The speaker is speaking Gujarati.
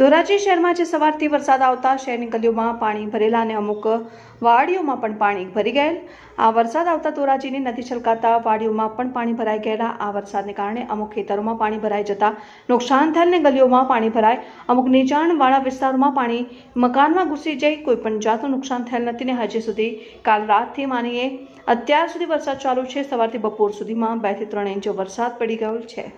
ધોરાજી શહેરમાં જે સવારથી વરસાદ આવતા શહેરની ગલીઓમાં પાણી ભરેલા અને અમુક વાડીઓમાં પણ પાણી ભરી ગયેલ આ વરસાદ આવતા ધોરાજીની નદી છલકાતા વાડીઓમાં પણ પાણી ભરાઈ ગયેલા આ વરસાદને કારણે અમુક ખેતરોમાં પાણી ભરાઈ જતા નુકસાન થયેલ અને ગલીઓમાં પાણી ભરાય અમુક નીચાણવાળા વિસ્તારોમાં પાણી મકાનમાં ઘૂસી જઈ કોઈપણ જાતનું નુકસાન થયેલ નથી ને હજી સુધી કાલ રાતથી માનીએ અત્યાર સુધી વરસાદ ચાલુ છે સવારથી બપોર સુધીમાં બેથી ત્રણ ઇંચ વરસાદ પડી ગયો છે